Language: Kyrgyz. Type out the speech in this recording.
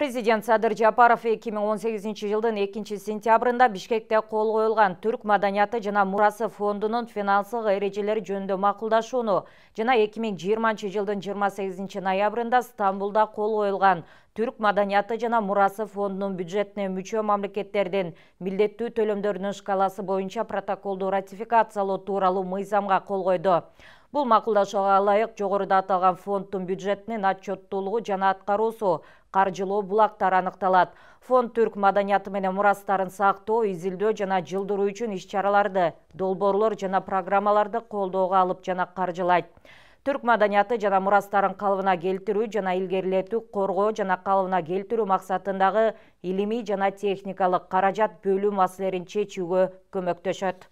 Президент Садыр Жапаров 2018 жылдың 2 сентябрында Бишкекте қол қойылған Түрк маданияты жана мұрасы фондының финансы ережелері жөнді мақұлдашуыны жана 2020 жылдың 28 ноябрында Стамбулда қол қойылған Түрк маданияты жана мұрасы фондының бюджетіне мүчө мамлекеттерден милдеттүү төлөмдөрүнүн шкаласы бойынша протоколды ратификациялы туралы мыйзамга қол қойды. бул макулдашууга ылайык жогоруда аталган фонддун бюджетинин отчеттуулугу жана аткаруусу каржылоо булактары аныкталат фонд түрк маданияты менен мурастарын сактоо изилдөө жана жылдыруу үчүн иш чараларды долбоорлор жана программаларды колдоого алып жана каржылайт түрк маданияты жана мурастарын калыбына келтирүү жана илгерилетүү коргоо жана калыбына келтирүү максатындагы илимий жана техникалык каражат бөлүү маселелерин чечүүгө көмөктөшөт